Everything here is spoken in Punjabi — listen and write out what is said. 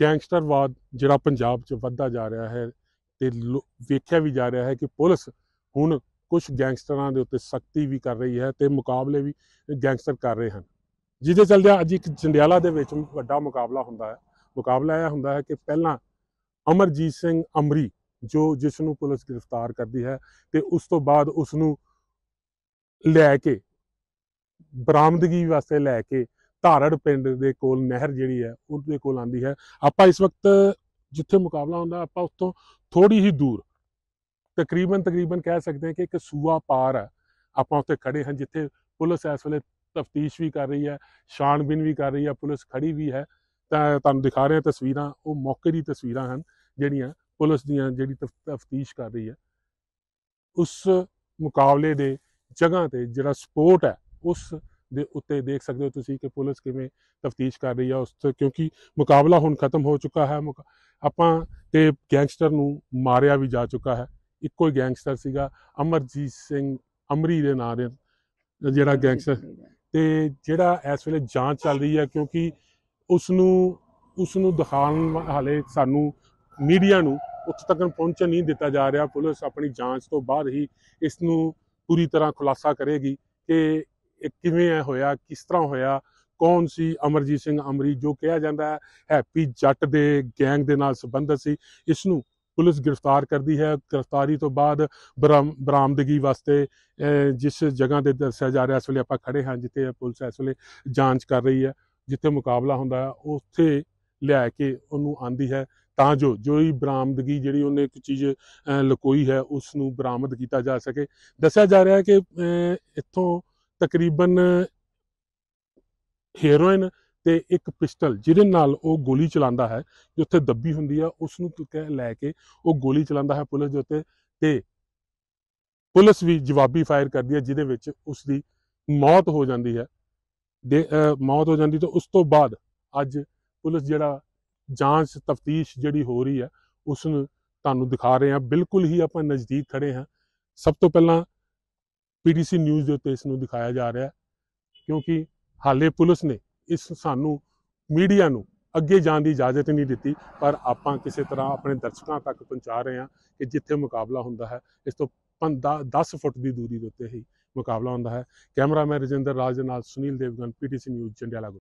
ਗੈਂਗਸਟਰਵਾਦ ਜਿਹੜਾ ਪੰਜਾਬ 'ਚ ਵੱਧਦਾ ਜਾ ਰਿਹਾ ਹੈ ਤੇ ਵੇਖਿਆ ਵੀ ਜਾ ਰਿਹਾ ਹੈ ਕਿ ਪੁਲਿਸ ਹੁਣ ਕੁਝ ਗੈਂਗਸਟਰਾਂ ਦੇ ਉੱਤੇ ਸਖਤੀ ਵੀ ਕਰ ਰਹੀ ਹੈ ਤੇ ਮੁਕਾਬਲੇ ਵੀ ਗੈਂਗਸਟਰ ਕਰ ਰਹੇ ਹਨ ਜਿਹਦੇ ਚੱਲਦਿਆਂ ਅੱਜ ਇੱਕ ਜੰਡਿਆਲਾ ਦੇ ਵਿੱਚ ਵੱਡਾ ਮੁਕਾਬਲਾ ਹੁੰਦਾ ਹੈ ਮੁਕਾਬਲਾ ਆਇਆ ਹੁੰਦਾ ਹੈ ਕਿ ਪਹਿਲਾਂ ਅਮਰਜੀਤ ਸਿੰਘ ਅਮਰੀ ਜੋ ਜਿਸ ਨੂੰ ਪੁਲਿਸ ਗ੍ਰਿਫਤਾਰ ਕਰਦੀ ਹੈ ਤੇ ਉਸ ਤੋਂ ਬਾਅਦ ਉਸ ਨੂੰ ਲੈ ਕੇ ਬਰਾਮਦਗੀ ਵਾਸਤੇ ਲੈ ਕੇ ਧਾਰੜ ਪਿੰਡ ਦੇ ਕੋਲ ਨਹਿਰ ਜਿਹੜੀ ਹੈ ਉਹਦੇ ਕੋਲ ਆਂਦੀ ਹੈ ਆਪਾਂ ਇਸ ਵਕਤ ਜਿੱਥੇ ਮੁਕਾਬਲਾ ਹੁੰਦਾ ਆਪਾਂ ਉੱਥੋਂ ਥੋੜੀ ਹੀ ਦੂਰ ਤਕਰੀਬਨ ਤਕਰੀਬਨ ਕਹਿ ਸਕਦੇ ਹਾਂ ਕਿ ਇੱਕ ਸੂਆ ਪਾਰ ਹੈ ਆਪਾਂ ਉੱਥੇ ਖੜੇ ਹਾਂ ਜਿੱਥੇ ਪੁਲਿਸ ਇਸ ਵੇਲੇ ਤਫਤੀਸ਼ ਵੀ ਕਰ ਰਹੀ ਹੈ ਛਾਣਬੀਨ ਵੀ ਕਰ ਰਹੀ ਹੈ ਪੁਲਿਸ ਖੜੀ ਵੀ ਹੈ ਤਾਂ ਤੁਹਾਨੂੰ ਦਿਖਾ ਰਹੇ ਹਾਂ ਤਸਵੀਰਾਂ ਉਹ ਮੌਕੇ ਦੀ ਤਸਵੀਰਾਂ ਹਨ ਜਿਹੜੀਆਂ ਪੁਲਿਸ ਦੀਆਂ ਜਿਹੜੀ ਤਫਤੀਸ਼ ਕਰ ਰਹੀ ਹੈ ਉਸ ਮੁਕਾਬਲੇ ਦੇ ਜਗ੍ਹਾ ਤੇ ਜਿਹੜਾ ਸਪੋਰਟ ਹੈ ਉਸ ਦੇ ਉੱਤੇ ਦੇਖ ਸਕਦੇ ਹੋ ਤੁਸੀਂ ਕਿ ਪੁਲਿਸ ਕਿਵੇਂ ਤਫਤੀਸ਼ ਕਰ ਰਹੀ ਹੈ ਉਸ ਤੋਂ ਕਿਉਂਕਿ ਮੁਕਾਬਲਾ ਹੁਣ ਖਤਮ ਹੋ ਚੁੱਕਾ ਹੈ ਆਪਾਂ ਤੇ ਗੈਂਗਸਟਰ ਨੂੰ ਮਾਰਿਆ ਵੀ ਜਾ ਚੁੱਕਾ ਹੈ ਇੱਕੋ ਹੀ ਗੈਂਗਸਟਰ ਸੀਗਾ ਅਮਰਜੀਤ ਸਿੰਘ ਅਮਰੀ ਦੇ ਨਾਂ ਦੇ ਜਿਹੜਾ ਗੈਂਗਸਟਰ ਤੇ ਜਿਹੜਾ ਇਸ ਵੇਲੇ ਜਾਂਚ ਚੱਲ ਰਹੀ ਹੈ ਕਿਉਂਕਿ ਉਸ ਨੂੰ ਉਸ ਨੂੰ ਦਿਖਾਉਣ ਹਾਲੇ ਸਾਨੂੰ ਮੀਡੀਆ ਨੂੰ ਉੱਥੇ ਤੱਕ ਪਹੁੰਚਣ ਨਹੀਂ ਦਿੱਤਾ ਜਾ ਰਿਹਾ ਪੁਲਿਸ ਆਪਣੀ ਜਾਂਚ ਤੋਂ ਬਾਅਦ ਹੀ ਇਸ ਨੂੰ ਪੂਰੀ ਤਰ੍ਹਾਂ ਖੁਲਾਸਾ ਕਰੇਗੀ ਕਿ ਕਿਵੇਂ ਐ ਹੋਇਆ ਕਿਸ ਤਰ੍ਹਾਂ ਹੋਇਆ ਕੌਣ ਸੀ ਅਮਰਜੀਤ ਸਿੰਘ ਅਮਰੀ ਜੋ ਕਿਹਾ ਜਾਂਦਾ ਹੈ ਹੈਪੀ ਜੱਟ ਦੇ ਗੈਂਗ ਦੇ ਨਾਲ ਸੰਬੰਧ ਸੀ ਇਸ ਨੂੰ ਪੁਲਿਸ ਗ੍ਰਿਫਤਾਰ ਕਰਦੀ ਹੈ ਗ੍ਰਿਫਤਾਰੀ ਤੋਂ ਬਾਅਦ ਬਰਾਮਦਗੀ ਵਾਸਤੇ ਜਿਸ ਜਗ੍ਹਾ ਤੇ ਦੱਸਿਆ ਜਾ ਰਿਹਾ ਇਸ ਵੇਲੇ ਆਪਾਂ ਖੜੇ ਹਾਂ ਜਿੱਥੇ ਪੁਲਿਸ ਇਸ ਵੇਲੇ ਜਾਂਚ ਕਰ ਰਹੀ ਹੈ ਜਿੱਥੇ ਮੁਕਾਬਲਾ ਹੁੰਦਾ ਹੈ ਉੱਥੇ ਲਿਆ ਕੇ ਉਹਨੂੰ ਆਂਦੀ ਹੈ ਤਾਂ ਜੋ ਜੋ ਹੀ ਬਰਾਮਦਗੀ ਜਿਹੜੀ ਉਹਨੇ ਇੱਕ ਚੀਜ਼ ਲਕੋਈ ਹੈ ਉਸ ਨੂੰ ਬਰਾਮਦ ਕੀਤਾ ਜਾ ਸਕੇ ਦੱਸਿਆ ਜਾ ਰਿਹਾ ਹੈ ਕਿ ਇੱਥੋਂ ਤਕਰੀਬਨ ਹੀਰੋਇਨ ਤੇ ਇੱਕ ਪਿਸਟਲ ਜਿਹਦੇ ਨਾਲ ਉਹ ਗੋਲੀ ਚਲਾਉਂਦਾ ਹੈ ਜਿੱਥੇ ਦੱਬੀ ਹੁੰਦੀ ਆ ਉਸ ਨੂੰ ਲੈ ਕੇ ਉਹ ਗੋਲੀ ਚਲਾਉਂਦਾ ਹੈ ਪੁਲਿਸ ਦੇ ਉੱਤੇ ਤੇ ਪੁਲਿਸ ਵੀ ਜਵਾਬੀ ਫਾਇਰ ਕਰਦੀ ਹੈ ਜਿਹਦੇ ਵਿੱਚ ਉਸ ਦੀ ਮੌਤ ਹੋ ਜਾਂਦੀ ਹੈ ਮੌਤ ਹੋ ਜਾਂਦੀ ਤੇ ਉਸ ਤੋਂ ਬਾਅਦ ਅੱਜ ਪੁਲਿਸ ਜਿਹੜਾ ਜਾਂਚ ਤਫਤੀਸ਼ ਜਿਹੜੀ ਹੋ ਰਹੀ ਹੈ ਉਸ ਨੂੰ ਤੁਹਾਨੂੰ ਦਿਖਾ ਰਹੇ ਹਾਂ ਬਿਲਕੁਲ ਹੀ ਆਪਾਂ ਨਜ਼ਦੀਕ ਖੜੇ ਹਾਂ ਸਭ ਤੋਂ ਪਹਿਲਾਂ ਪੀਟੀਸੀ ਨਿਊਜ਼ ਦੇ ਉੱਤੇ ਇਸ ਨੂੰ ਦਿਖਾਇਆ ਜਾ ਰਿਹਾ ਕਿਉਂਕਿ ਹਾਲੇ ਪੁਲਿਸ ਨੇ ਇਸ ਸਾਨੂੰ ਮੀਡੀਆ ਨੂੰ ਅੱਗੇ ਜਾਣ ਦੀ ਇਜਾਜ਼ਤ ਨਹੀਂ ਦਿੱਤੀ ਪਰ ਆਪਾਂ ਕਿਸੇ ਤਰ੍ਹਾਂ ਆਪਣੇ ਦਰਸ਼ਕਾਂ ਤੱਕ ਪਹੁੰਚਾ ਰਹੇ ਹਾਂ ਕਿ ਜਿੱਥੇ ਮੁਕਾਬਲਾ ਹੁੰਦਾ ਹੈ ਇਸ ਤੋਂ 10 ਫੁੱਟ ਦੀ ਦੂਰੀ ਦੇ ਉੱਤੇ ਹੀ ਮੁਕਾਬਲਾ ਹੁੰਦਾ ਹੈ ਕੈਮਰਾਮੈਨ ਰਜਿੰਦਰ ਰਾਜ ਨਾਲ ਸੁਨੀਲ ਦੇਵਗਨ ਪੀਟੀਸੀ ਨਿਊਜ਼ ਜੰਡਿਆਲਾ